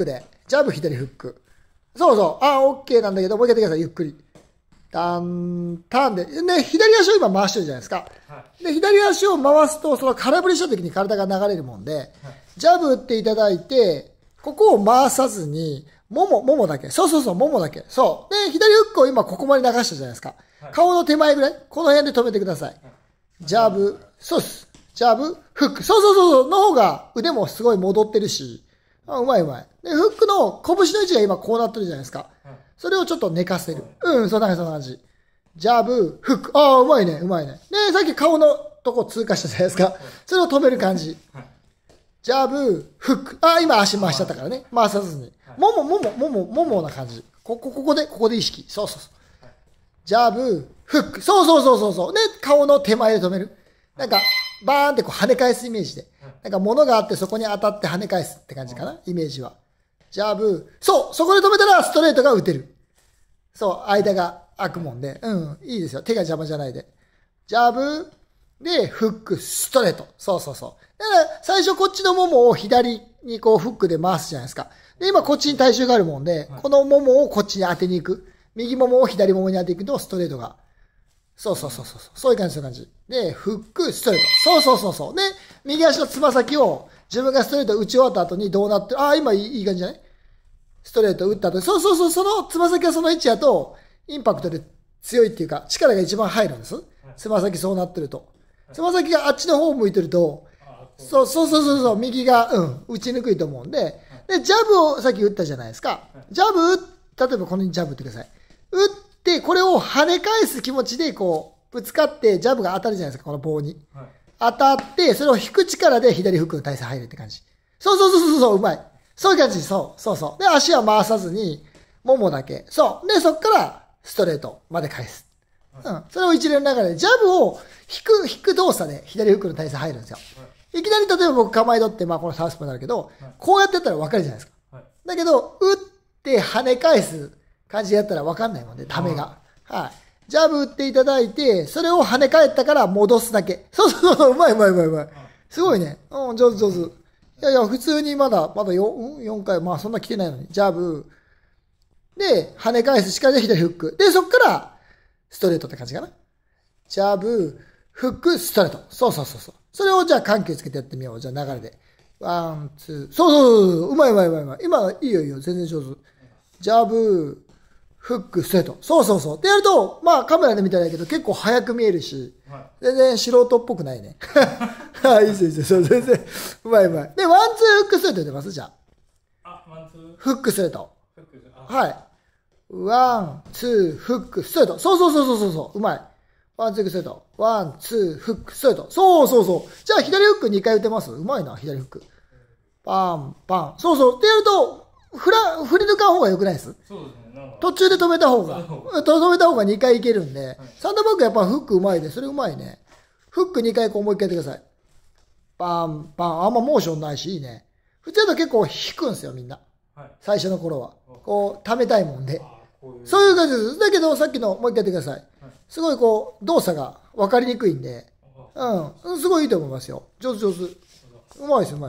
クで、ジャブ左フック。そうそう。あ、オッケーなんだけど、もう一回やってください、ゆっくり。タン、タンで。で、左足を今回してるじゃないですか。はい、で、左足を回すと、その空振りした時に体が流れるもんで、はい、ジャブ打っていただいて、ここを回さずに、もも、ももだけ。そうそうそう、ももだけ。そう。で、左フックを今ここまで流したじゃないですか。はい、顔の手前ぐらいこの辺で止めてください。ジャブ、そうっす。ジャブ、フック。そうそうそうそう、の方が腕もすごい戻ってるし、あ、うまいうまい。で、フックの拳の位置が今こうなってるじゃないですか。それをちょっと寝かせる。うん、そんな感じ、そんな感じ。ジャブ、フック。ああ、うまいね、うまいね。で、さっき顔のとこ通過したじゃないですか。それを止める感じ。ジャブ、フック。ああ、今足回しちゃったからね。回さずに。もも、もも、もも、ももな感じ。ここ、ここで、ここで意識。そうそうそう。ジャブ、フック。そうそうそうそうそう。で、顔の手前で止める。なんか、バーンってこう跳ね返すイメージで。なんか物があってそこに当たって跳ね返すって感じかな、イメージは。ジャブ、そうそこで止めたらストレートが打てる。そう、間が開くもんで。うん、いいですよ。手が邪魔じゃないで。ジャブ、で、フック、ストレート。そうそうそう。だから、最初こっちのももを左にこうフックで回すじゃないですか。で、今こっちに体重があるもんで、このももをこっちに当てに行く。右ももを左ももに当て行くと、ストレートがそうそうそうそう。そういう感じ、そういう感じ。で、フック、ストレート。そうそうそうそう。で、右足のつま先を自分がストレート打ち終わった後にどうなってる、ああ、今いい感じじゃないストレート打った後そうそうそう、そのつま先がその位置やと、インパクトで強いっていうか、力が一番入るんです。つま先そうなってると。つま先があっちの方向いてると、そうそうそうそうそう、右が、うん、打ちにくいと思うんで、で、ジャブをさっき打ったじゃないですか。ジャブ、例えばこのにジャブ打ってください。打っで、これを跳ね返す気持ちで、こう、ぶつかって、ジャブが当たるじゃないですか、この棒に。はい、当たって、それを引く力で左フックの体勢入るって感じ。そうそうそうそう、そううまい。そういう感じ、そう、そうそう。で、足は回さずに、ももだけ。そう。で、そっから、ストレートまで返す。うん。それを一連の中で、ジャブを引く、引く動作で左フックの体勢入るんですよ。いきなり、例えば僕構え取って、まあこのサウスポーになるけど、こうやってやったらわかるじゃないですか。だけど、打って跳ね返す感じやったら分かんないもんね、ためが。はい。ジャブ打っていただいて、それを跳ね返ったから戻すだけ。そうそうそう、うまいうまいうまいうまい。すごいね。うん、上手上手。いやいや、普通にまだ、まだ 4, 4回、まあそんな来てないのに、ジャブ。で、跳ね返すしかできたフック。で、そっから、ストレートって感じかな。ジャブ、フック、ストレート。そうそうそうそう。それをじゃあ緩急つけてやってみよう。じゃあ流れで。ワン、ツー。そうそうそうそう。うまいうまいうまいうまい。今、いいよいいよ。全然上手。ジャブ、フック、ストレート。そうそうそう。ってやると、まあカメラで見たらいいけど、結構早く見えるし、全然素人っぽくないね。は い、いいです、いいです。全然、うまいうまい。で、ワン、ツー、フック、ストレート出ますじゃあ。あ、ワン、ツー。フック、ストレート。はい。ワン、ツー、フック、ストレート。そうそうそうそうそう。うまい。ワン、ツー、ストレート。ワン、ツー、フック、ストレート。そうそうそう。じゃあ左フック2回打てますうまいな、左フック。パン、パン。そうそう。ってやると、振ら、振り抜かん方が良くないです。そうですね。途中で止めた方が、止めた方が2回いけるんで、はい、サンドバッグやっぱフックうまいで、それうまいね。フック2回こう思いっきりやってください。パン、パン、あんまモーションないし、いいね。普通だと結構引くんですよ、みんな。はい、最初の頃は。こう、溜めたいもんで。そういう感じです。だけど、さっきのもう一回やってください。はい、すごいこう、動作が分かりにくいんで、うん、すごいいいと思いますよ。上手上手。うまいです、うまいです。